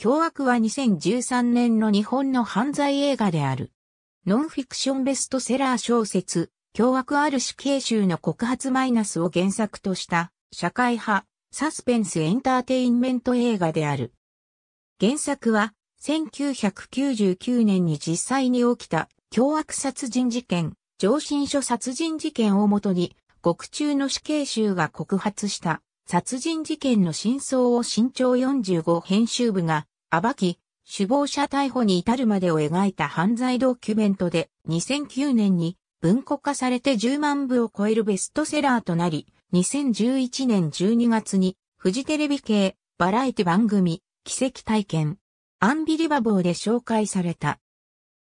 凶悪は2013年の日本の犯罪映画である。ノンフィクションベストセラー小説、凶悪ある死刑囚の告発マイナスを原作とした社会派サスペンスエンターテインメント映画である。原作は1999年に実際に起きた凶悪殺人事件、上申書殺人事件をもとに獄中の死刑囚が告発した殺人事件の真相を新潮45編集部が暴き、首謀者逮捕に至るまでを描いた犯罪ドキュメントで2009年に文庫化されて10万部を超えるベストセラーとなり、2011年12月にフジテレビ系バラエティ番組奇跡体験アンビリバボーで紹介された。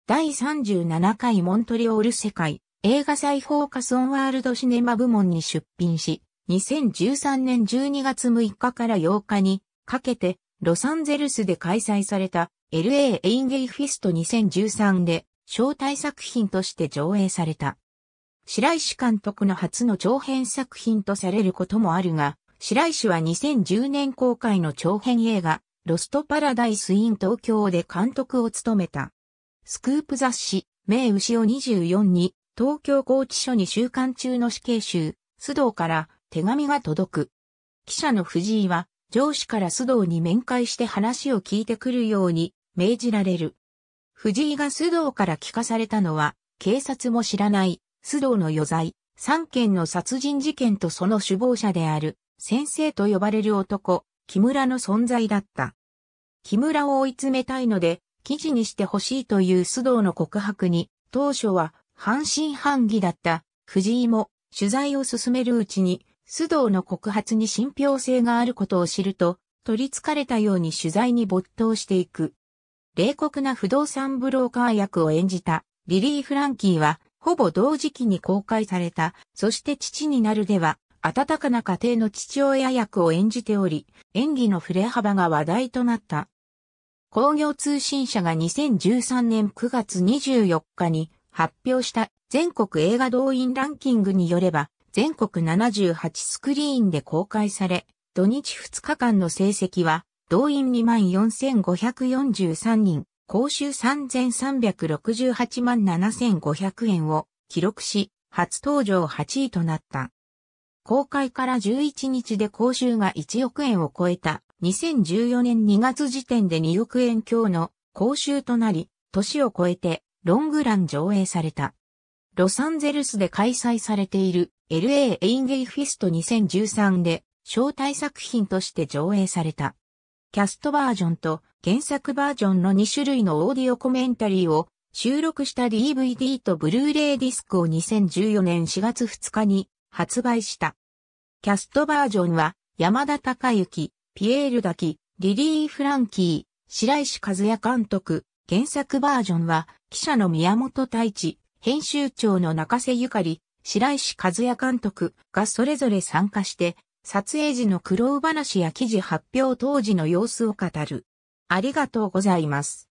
第37回モントリオール世界映画再フォーカスオンワールドシネマ部門に出品し、2013年12月6日から8日にかけてロサンゼルスで開催された LA エインゲイフィスト2013で招待作品として上映された。白石監督の初の長編作品とされることもあるが、白石は2010年公開の長編映画、ロストパラダイスイン東京で監督を務めた。スクープ雑誌、名牛を24に、東京拘置所に収監中の死刑囚、須藤から手紙が届く。記者の藤井は、上司から須藤に面会して話を聞いてくるように命じられる。藤井が須藤から聞かされたのは、警察も知らない、須藤の余罪、3件の殺人事件とその首謀者である、先生と呼ばれる男、木村の存在だった。木村を追い詰めたいので、記事にしてほしいという須藤の告白に、当初は半信半疑だった藤井も取材を進めるうちに須藤の告発に信憑性があることを知ると、取りつかれたように取材に没頭していく。冷酷な不動産ブローカー役を演じたリリー・フランキーは、ほぼ同時期に公開された、そして父になるでは、温かな家庭の父親役を演じており、演技の触れ幅が話題となった。工業通信社が2013年9月24日に発表した全国映画動員ランキングによれば、全国78スクリーンで公開され、土日2日間の成績は、動員24,543人、公衆3368万7500円を記録し、初登場8位となった。公開から11日で公衆が1億円を超えた2014年2月時点で2億円強の公衆となり、年を超えてロングラン上映された。ロサンゼルスで開催されている LA エインゲイフィスト2013で招待作品として上映された。キャストバージョンと原作バージョンの2種類のオーディオコメンタリーを収録した DVD とブルーレイディスクを2014年4月2日に発売した。キャストバージョンは山田孝之、ピエール滝、リリー・フランキー、白石和也監督、原作バージョンは記者の宮本太一、編集長の中瀬ゆかり、白石和也監督がそれぞれ参加して、撮影時の苦労話や記事発表当時の様子を語る。ありがとうございます。